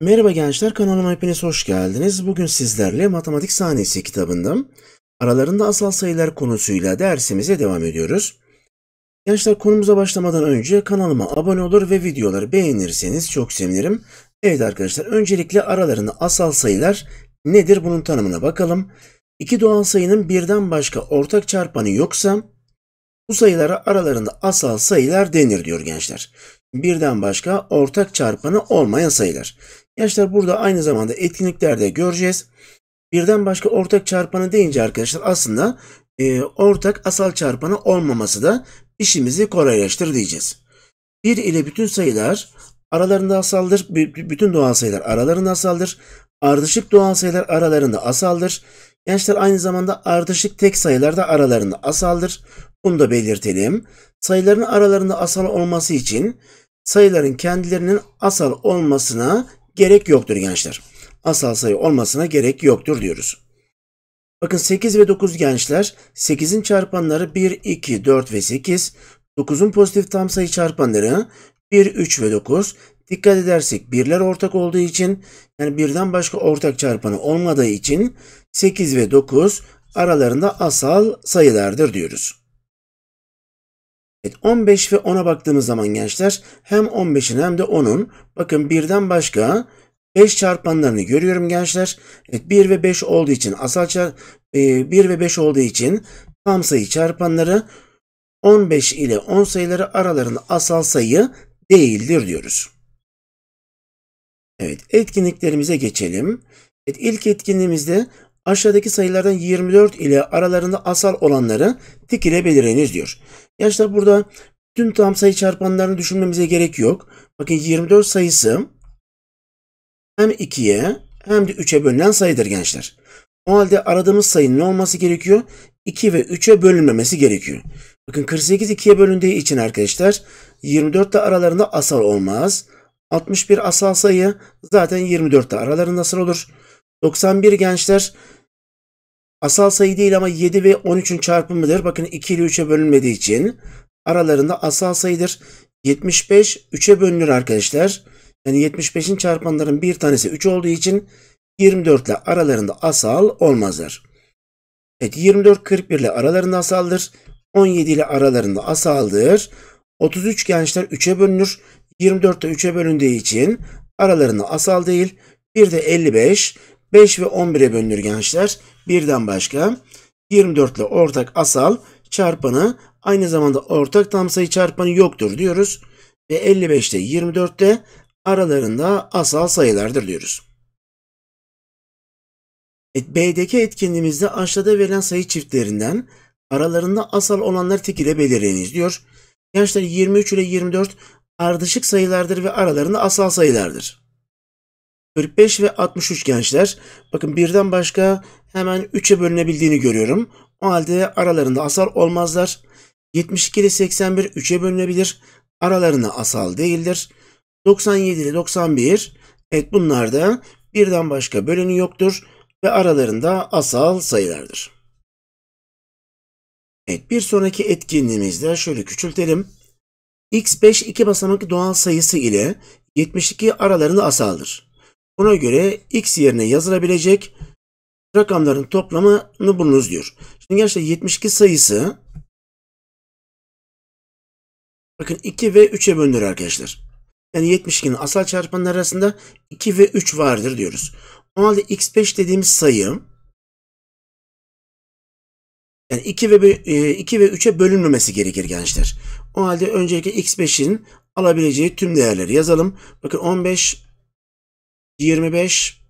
Merhaba gençler, kanalıma hepiniz hoş geldiniz. Bugün sizlerle Matematik Sahnesi kitabından aralarında asal sayılar konusuyla dersimize devam ediyoruz. Gençler konumuza başlamadan önce kanalıma abone olur ve videoları beğenirseniz çok sevinirim. Evet arkadaşlar öncelikle aralarında asal sayılar nedir bunun tanımına bakalım. İki doğal sayının birden başka ortak çarpanı yoksa bu sayılara aralarında asal sayılar denir diyor gençler. Birden başka ortak çarpanı olmayan sayılar. Gençler burada aynı zamanda etkinliklerde göreceğiz. Birden başka ortak çarpanı deyince arkadaşlar aslında e, ortak asal çarpanı olmaması da işimizi kolaylaştır diyeceğiz. 1 ile bütün sayılar aralarında asaldır. Bütün doğal sayılar aralarında asaldır. Ardışık doğal sayılar aralarında asaldır. Gençler aynı zamanda ardışık tek sayılar da aralarında asaldır. Bunu da belirtelim. Sayıların aralarında asal olması için sayıların kendilerinin asal olmasına gerek yoktur gençler. Asal sayı olmasına gerek yoktur diyoruz. Bakın 8 ve 9 gençler 8'in çarpanları 1, 2, 4 ve 8. 9'un pozitif tam sayı çarpanları 1, 3 ve 9. Dikkat edersek birler ortak olduğu için yani birden başka ortak çarpanı olmadığı için 8 ve 9 aralarında asal sayılardır diyoruz. Evet, 15 ve 10'a baktığımız zaman gençler hem 15'in hem de 10'un bakın birden başka 5 çarpanlarını görüyorum gençler. Evet 1 ve 5 olduğu için asal çar e, 1 ve 5 olduğu için tam sayı çarpanları 15 ile 10 sayıları aralarında asal sayı değildir diyoruz. Evet etkinliklerimize geçelim. Evet, ilk etkinliğimizde aşağıdaki sayılardan 24 ile aralarında asal olanları tik belirleyiniz diyor. Gençler burada tüm tam sayı çarpanlarını düşünmemize gerek yok. Bakın 24 sayısı hem 2'ye hem de 3'e bölünen sayıdır gençler. O halde aradığımız sayının ne olması gerekiyor? 2 ve 3'e bölünmemesi gerekiyor. Bakın 48 2'ye bölündüğü için arkadaşlar 24 ile aralarında asal olmaz. 61 asal sayı zaten 24 ile aralarında asal olur. 91 gençler asal sayı değil ama 7 ve 13'ün çarpımıdır. Bakın 2 ile 3'e bölünmediği için aralarında asal sayıdır. 75 3'e bölünür arkadaşlar. Yani 75'in çarpanların bir tanesi 3 olduğu için 24 ile aralarında asal olmazlar. Evet 24 41 ile aralarında asaldır. 17 ile aralarında asaldır. 33 gençler 3'e bölünür. 24 de 3'e bölündüğü için aralarında asal değil. Bir de 55 5 ve 11'e bölünür gençler. Birden başka. 24 ile ortak asal çarpanı aynı zamanda ortak tam sayı çarpanı yoktur diyoruz. Ve 55 ile 24 de aralarında asal sayılardır diyoruz. E, B'deki etkinliğimizde aşağıda verilen sayı çiftlerinden aralarında asal olanları tek ile belirleyiniz diyor. Gençler 23 ile 24 ardışık sayılardır ve aralarında asal sayılardır. 45 ve 63 gençler. Bakın birden başka hemen 3'e bölünebildiğini görüyorum. O halde aralarında asal olmazlar. 72 ile 81 3'e bölünebilir. Aralarında asal değildir. 97 ile 91 evet bunlarda birden başka bölünü yoktur ve aralarında asal sayılardır. Evet bir sonraki etkinliğimizde şöyle küçültelim. X5 iki basamaklı doğal sayısı ile 72 aralarında asaldır. Buna göre x yerine yazılabilecek rakamların toplamını bulunuz diyor. Şimdi gençler 72 sayısı bakın 2 ve 3'e bölünür arkadaşlar. Yani 72'nin asal çarpanları arasında 2 ve 3 vardır diyoruz. O halde x5 dediğimiz sayı yani 2 ve 2 e, ve 3'e bölünmemesi gerekir gençler. O halde öncelikle x5'in alabileceği tüm değerleri yazalım. Bakın 15 25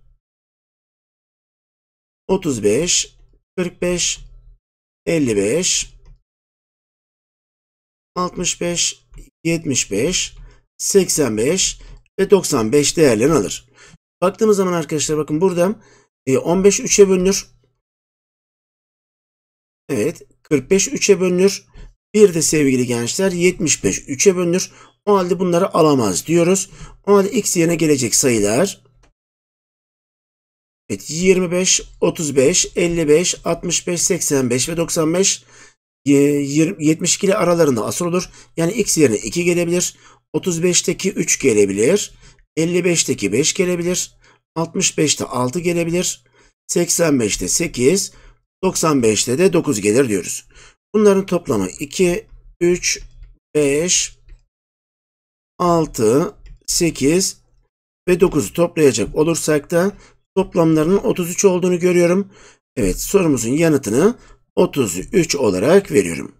35 45 55 65 75 85 ve 95 değerlerini alır. Baktığımız zaman arkadaşlar bakın burada 15 3'e bölünür. Evet 45 3'e bölünür. Bir de sevgili gençler 75 3'e bölünür. O halde bunları alamaz diyoruz. O halde x yerine gelecek sayılar Evet, 25, 35, 55, 65, 85 ve 95 72 ile aralarında asıl olur. Yani x yerine 2 gelebilir. 35'teki 3 gelebilir. 55'teki 5 gelebilir. 65'te 6 gelebilir. 85'te 8, 95'te de 9 gelir diyoruz. Bunların toplamı 2, 3, 5, 6, 8 ve 9'u toplayacak olursak da toplamlarının 33 olduğunu görüyorum. Evet sorumuzun yanıtını 33 olarak veriyorum.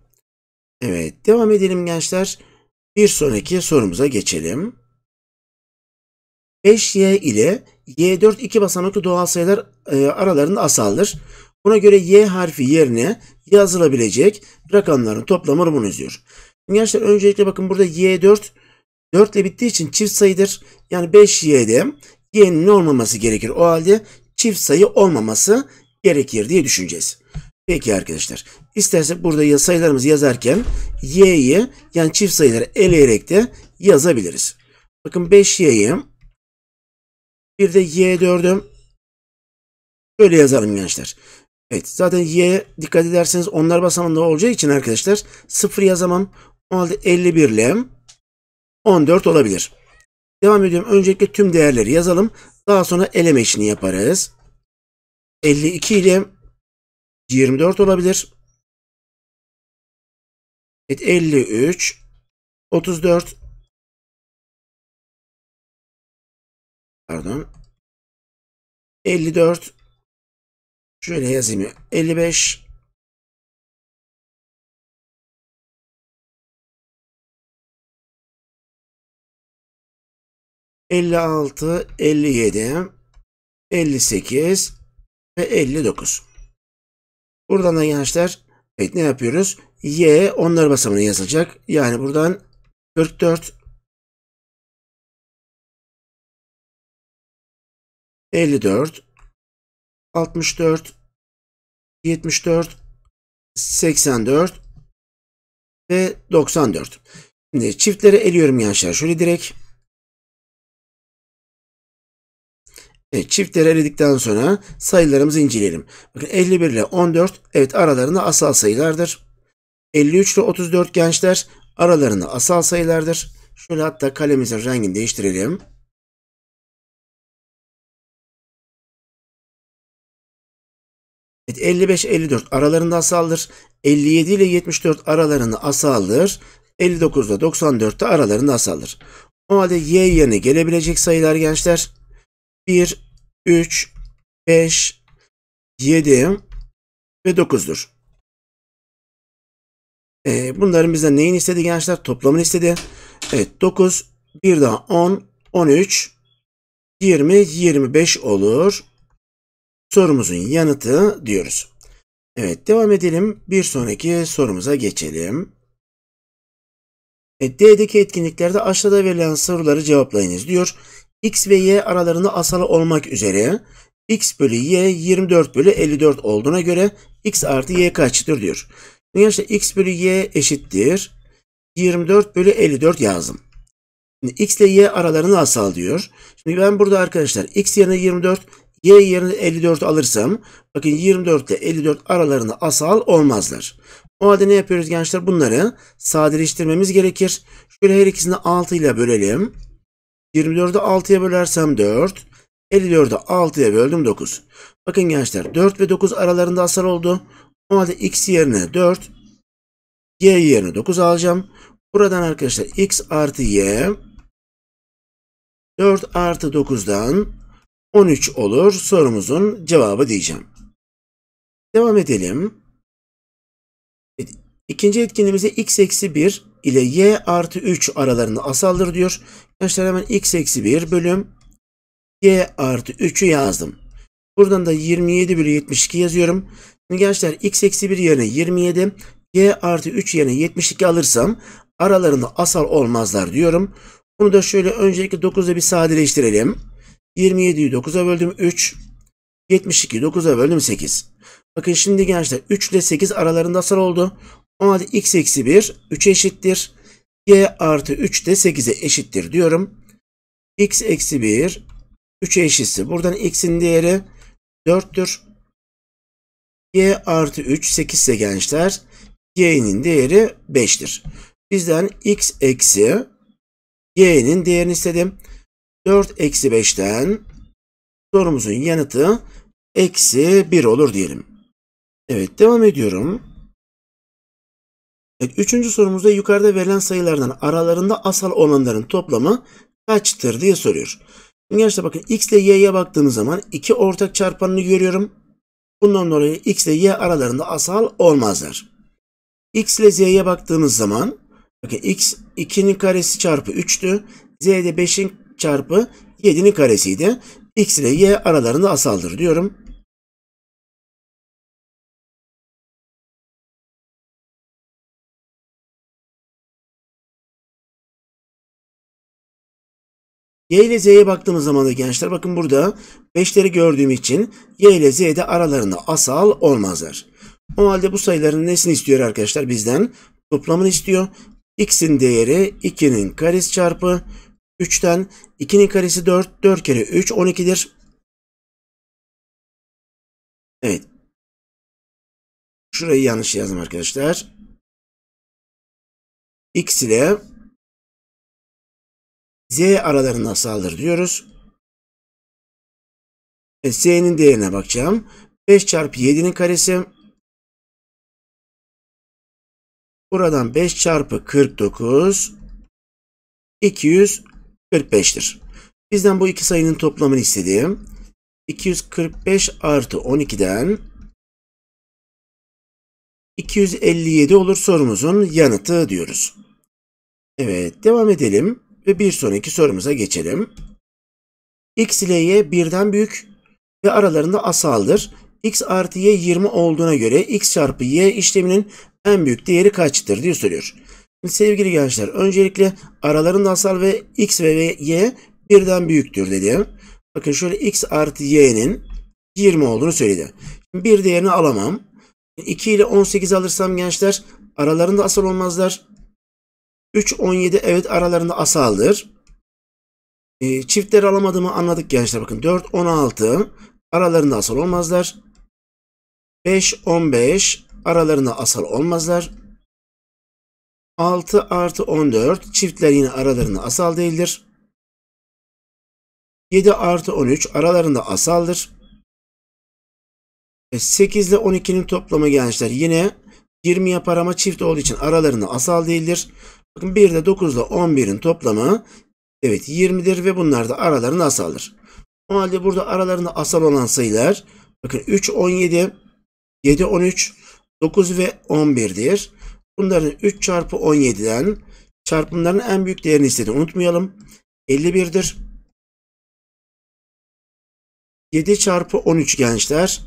Evet devam edelim gençler. Bir sonraki sorumuza geçelim. 5y ile y4 iki basamaklı doğal sayılar e, aralarında asaldır. Buna göre y harfi yerine yazılabilecek rakamların toplamını bunu izliyor. Gençler öncelikle bakın burada y4 4 ile bittiği için çift sayıdır. Yani 5y'de Y'nin ne olmaması gerekir? O halde çift sayı olmaması gerekir diye düşüneceğiz. Peki arkadaşlar. İstersek burada ya sayılarımızı yazarken y'yi yani çift sayıları eleyerek de yazabiliriz. Bakın 5y'yi bir de y4'ü böyle yazalım gençler. Evet zaten y dikkat ederseniz onlar basamında olacağı için arkadaşlar 0 yazamam. O halde 51 ile 14 olabilir. Devam ediyorum. Öncelikle tüm değerleri yazalım. Daha sonra eleme işini yaparız. 52 ile 24 olabilir. Evet 53 34 pardon 54 şöyle yazayım 55 56, 57, 58 ve 59. Buradan da gençler evet, ne yapıyoruz? Y onlar basamını yazacak. Yani buradan 44, 54, 64, 74, 84 ve 94. Şimdi çiftleri eliyorum gençler. Şöyle direkt Evet, çiftleri eledikten sonra sayılarımızı inceleyelim. Bakın 51 ile 14 evet aralarında asal sayılardır. 53 ile 34 gençler aralarında asal sayılardır. Şöyle hatta kalemimizin rengini değiştirelim. Evet 55-54 aralarında asaldır. 57 ile 74 aralarında asaldır. 59 ile 94 de aralarında asaldır. O halde y yerine gelebilecek sayılar gençler 1, 3, 5, 7 ve 9'dur. E, ee, bunların bizden neyin istedi gençler? Toplamını istedi. Evet 9, bir daha 10, 13, 20, 25 olur. Sorumuzun yanıtı diyoruz. Evet devam edelim. Bir sonraki sorumuza geçelim. E, D'deki etkinliklerde aşağıda verilen soruları cevaplayınız diyor x ve y aralarında asal olmak üzere x bölü y 24 bölü 54 olduğuna göre x artı y kaçtır diyor. Gençler işte x bölü y eşittir. 24 bölü 54 yazdım. Şimdi x ile y aralarını asal diyor. Şimdi ben burada arkadaşlar x yerine 24, y yerine 54 alırsam bakın 24 ile 54 aralarında asal olmazlar. O halde ne yapıyoruz gençler? Bunları sadeleştirmemiz gerekir. Şöyle her ikisini 6 ile bölelim. 24'ü 6'ya bölersem 4. 54'ü 6'ya böldüm 9. Bakın gençler 4 ve 9 aralarında asal oldu. O halde x yerine 4. Y yerine 9 alacağım. Buradan arkadaşlar x artı y 4 artı 9'dan 13 olur sorumuzun cevabı diyeceğim. Devam edelim. İkinci etkinliğimizde x eksi 1 ile y artı 3 aralarında asaldır diyor. Gençler hemen x eksi 1 bölüm y artı 3'ü yazdım. Buradan da 27 bölü 72 yazıyorum. Şimdi gençler x eksi 1 yerine 27, y artı 3 yerine 72 alırsam aralarında asal olmazlar diyorum. Bunu da şöyle öncelikle 9'da bir sadeleştirelim. 27'yi 9'a böldüm 3. 72 9'a böldüm 8. Bakın şimdi gençler 3 ile 8 aralarında asal oldu. O halde x eksi 1 3'e eşittir. y artı 3 de 8'e eşittir diyorum. x eksi 1 3'e eşitse buradan x'in değeri 4'tür. y artı 3 8 ise gençler y'nin değeri 5'tir. Bizden x eksi y'nin değerini istedim. 4 eksi 5'ten sorumuzun yanıtı eksi 1 olur diyelim. Evet devam ediyorum. Evet, üçüncü sorumuzda yukarıda verilen sayılardan aralarında asal olanların toplamı kaçtır diye soruyor. Şimdi gençler bakın x ile y'ye baktığımız zaman iki ortak çarpanını görüyorum. Bundan dolayı x ile y aralarında asal olmazlar. x ile z'ye baktığımız zaman bakın x 2'nin karesi çarpı 3'tü. z de 5'in çarpı 7'nin karesiydi. x ile y aralarında asaldır diyorum. Y ile Z'ye baktığımız zaman da gençler bakın burada 5'leri gördüğüm için Y ile Z'de aralarında asal olmazlar. O halde bu sayıların nesini istiyor arkadaşlar bizden? Toplamını istiyor. X'in değeri 2'nin karesi çarpı 3'ten 2'nin karesi 4. 4 kere 3 12'dir. Evet. Şurayı yanlış yazdım arkadaşlar. X ile Z aralarında saldır diyoruz. E, Z'nin değerine bakacağım. 5 çarpı 7'nin karesi. Buradan 5 çarpı 49 245'tir. Bizden bu iki sayının toplamını istediğim 245 artı 12'den 257 olur sorumuzun yanıtı diyoruz. Evet devam edelim. Ve bir sonraki sorumuza geçelim. X ile Y birden büyük ve aralarında asaldır. X artı Y 20 olduğuna göre X çarpı Y işleminin en büyük değeri kaçtır diye soruyor. sevgili gençler öncelikle aralarında asal ve X ve Y birden büyüktür dedi. Bakın şöyle X artı Y'nin 20 olduğunu söyledi. bir değerini alamam. 2 ile 18 alırsam gençler aralarında asal olmazlar. 3-17 evet aralarında asaldır. E, ee, çiftleri alamadığımı anladık gençler. Bakın 4-16 aralarında asal olmazlar. 5-15 aralarında asal olmazlar. 6 artı 14 çiftler yine aralarında asal değildir. 7 artı 13 aralarında asaldır. 8 ile 12'nin toplamı gençler yine 20 yapar ama çift olduğu için aralarında asal değildir. Bakın 1 ile 9 ile 11'in toplamı evet 20'dir ve bunlar da aralarında asaldır. O halde burada aralarında asal olan sayılar bakın 3 17, 7 13, 9 ve 11'dir. Bunların 3 çarpı 17'den çarpımların en büyük değerini istediğini unutmayalım. 51'dir. 7 çarpı 13 gençler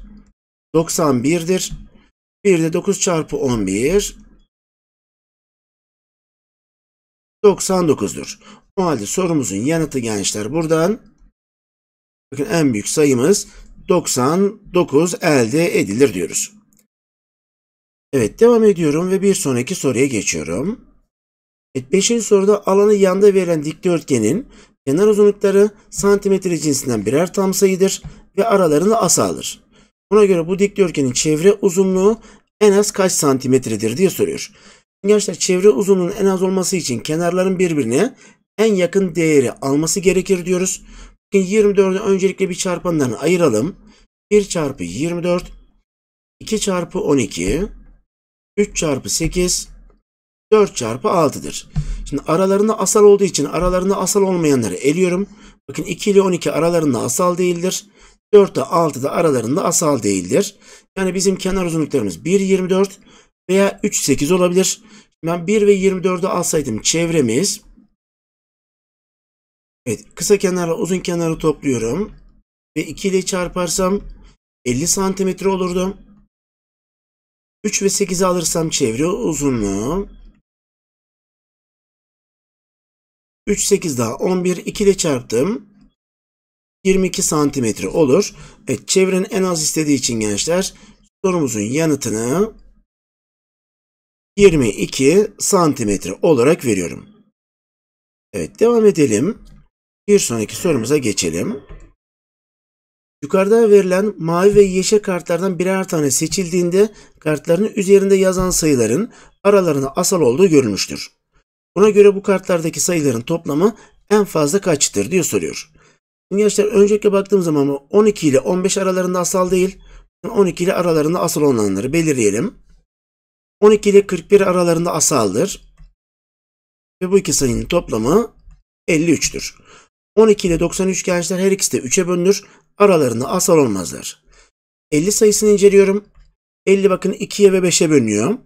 91'dir. 1 de 9 çarpı 11 99'dur. O halde sorumuzun yanıtı gençler buradan bakın en büyük sayımız 99 elde edilir diyoruz. Evet devam ediyorum ve bir sonraki soruya geçiyorum. Evet, soruda alanı yanda verilen dikdörtgenin kenar uzunlukları santimetre cinsinden birer tam sayıdır ve aralarında asa Buna göre bu dikdörtgenin çevre uzunluğu en az kaç santimetredir diye soruyor. Gençler çevre uzunluğunun en az olması için kenarların birbirine en yakın değeri alması gerekir diyoruz. Bakın 24'ü öncelikle bir çarpandan ayıralım. 1 çarpı 24, 2 çarpı 12, 3 çarpı 8, 4 çarpı 6'dır. Şimdi aralarında asal olduğu için aralarında asal olmayanları eliyorum. Bakın 2 ile 12 aralarında asal değildir. 4 ile 6 da aralarında asal değildir. Yani bizim kenar uzunluklarımız 1, 24, veya 3 8 olabilir. Ben 1 ve 24'ü alsaydım çevremiz Evet kısa kenarla uzun kenarı topluyorum ve 2 ile çarparsam 50 santimetre olurdu. 3 ve 8'i alırsam çevre uzunluğu 3 8 daha 11 2 ile çarptım. 22 santimetre olur. Evet, çevrenin en az istediği için gençler sorumuzun yanıtını 22 santimetre olarak veriyorum. Evet devam edelim. Bir sonraki sorumuza geçelim. Yukarıda verilen mavi ve yeşil kartlardan birer tane seçildiğinde kartların üzerinde yazan sayıların aralarında asal olduğu görülmüştür. Buna göre bu kartlardaki sayıların toplamı en fazla kaçtır diye soruyor. Şimdi gençler öncelikle baktığım zaman 12 ile 15 aralarında asal değil. 12 ile aralarında asal olanları belirleyelim. 12 ile 41 aralarında asaldır. Ve bu iki sayının toplamı 53'tür. 12 ile 93 gençler her ikisi de 3'e bölünür. Aralarında asal olmazlar. 50 sayısını inceliyorum. 50 bakın 2'ye ve 5'e bölünüyor.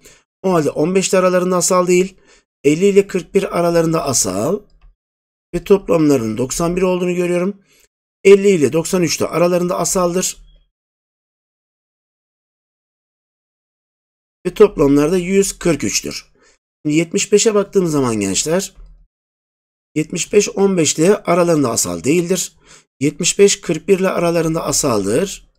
O halde 15 ile aralarında asal değil. 50 ile 41 aralarında asal. Ve toplamlarının 91 olduğunu görüyorum. 50 ile 93 de aralarında asaldır. ve toplamlarda 143'tür. Şimdi 75'e baktığımız zaman gençler 75 15 ile aralarında asal değildir. 75 41 ile aralarında asaldır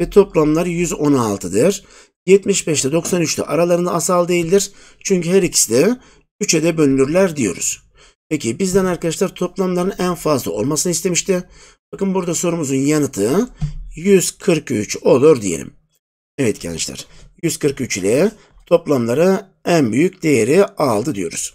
ve toplamlar 116'dır. 75 ile 93 ile aralarında asal değildir. Çünkü her ikisi de 3'e de bölünürler diyoruz. Peki bizden arkadaşlar toplamların en fazla olmasını istemişti. Bakın burada sorumuzun yanıtı 143 olur diyelim. Evet gençler. 143 ile toplamları en büyük değeri aldı diyoruz.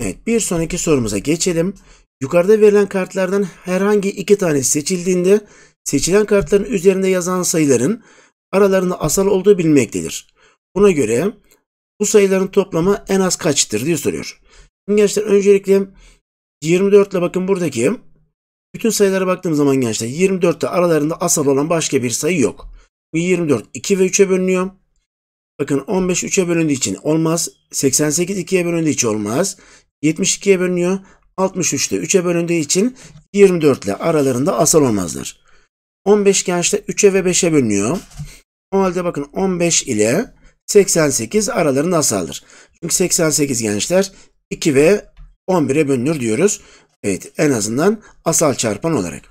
Evet bir sonraki sorumuza geçelim. Yukarıda verilen kartlardan herhangi iki tane seçildiğinde seçilen kartların üzerinde yazan sayıların aralarında asal olduğu bilinmektedir. Buna göre bu sayıların toplamı en az kaçtır diye soruyor. Şimdi gençler öncelikle 24 ile bakın buradaki bütün sayılara baktığım zaman gençler 24 ile aralarında asal olan başka bir sayı yok bir 24 2 ve 3'e bölünüyor. Bakın 15 3'e bölündüğü için olmaz. 88 2'ye bölündüğü için olmaz. 72'ye bölünüyor. 63 de 3'e bölündüğü için 24 ile aralarında asal olmazlar. 15 gençte 3'e ve 5'e bölünüyor. O halde bakın 15 ile 88 aralarında asaldır. Çünkü 88 gençler 2 ve 11'e bölünür diyoruz. Evet en azından asal çarpan olarak.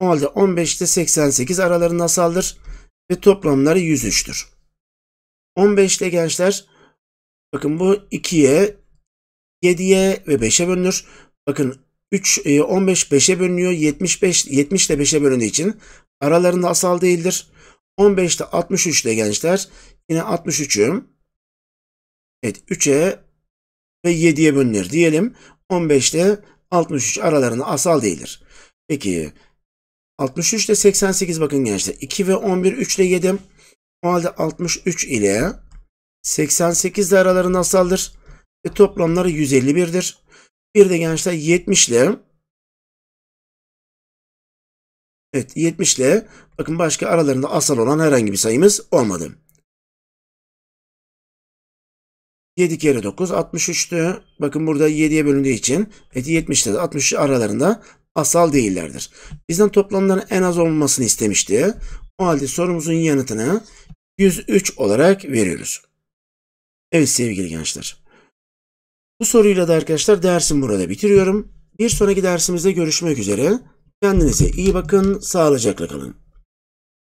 O halde 15 ile 88 aralarında asaldır ve toplamları 103'tür. 15'te gençler bakın bu 2'ye 7'ye ve 5'e bölünür. Bakın 3 15 5'e bölünüyor. 75 70 ile 5'e bölündüğü için aralarında asal değildir. 15'te 63 ile gençler yine 63'ü evet 3'e ve 7'ye bölünür diyelim. 15'te 63 aralarında asal değildir. Peki 63 ile 88 bakın gençler. 2 ve 11 3 ile 7. O halde 63 ile 88 de araları nasaldır. Ve toplamları 151'dir. Bir de gençler 70 ile Evet 70 ile bakın başka aralarında asal olan herhangi bir sayımız olmadı. 7 kere 9 63'tü. Bakın burada 7'ye bölündüğü için evet 70'te de 60 aralarında asal değillerdir. Bizden toplamların en az olmasını istemişti. O halde sorumuzun yanıtını 103 olarak veriyoruz. Evet sevgili gençler. Bu soruyla da arkadaşlar dersim burada bitiriyorum. Bir sonraki dersimizde görüşmek üzere. Kendinize iyi bakın, sağlıcakla kalın.